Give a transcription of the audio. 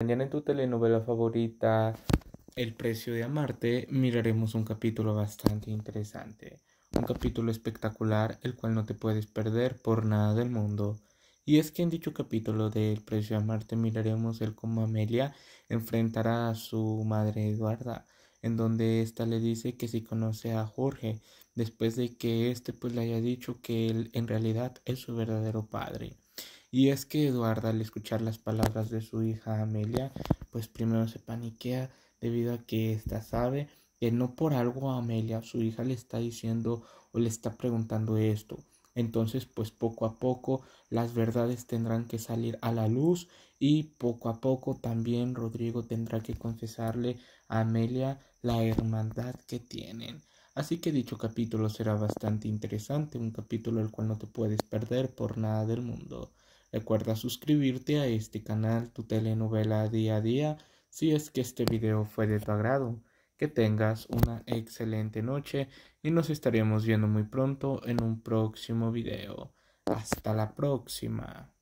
Mañana en tu telenovela favorita, El precio de amarte, miraremos un capítulo bastante interesante, un capítulo espectacular el cual no te puedes perder por nada del mundo. Y es que en dicho capítulo de El precio de amarte miraremos el cómo Amelia enfrentará a su madre Eduarda, en donde ésta le dice que si conoce a Jorge, después de que éste pues le haya dicho que él en realidad es su verdadero padre. Y es que Eduarda, al escuchar las palabras de su hija Amelia, pues primero se paniquea debido a que ésta sabe que no por algo a Amelia, su hija, le está diciendo o le está preguntando esto. Entonces, pues poco a poco las verdades tendrán que salir a la luz y poco a poco también Rodrigo tendrá que confesarle a Amelia la hermandad que tienen. Así que dicho capítulo será bastante interesante, un capítulo el cual no te puedes perder por nada del mundo. Recuerda suscribirte a este canal, tu telenovela día a día, si es que este video fue de tu agrado. Que tengas una excelente noche y nos estaremos viendo muy pronto en un próximo video. Hasta la próxima.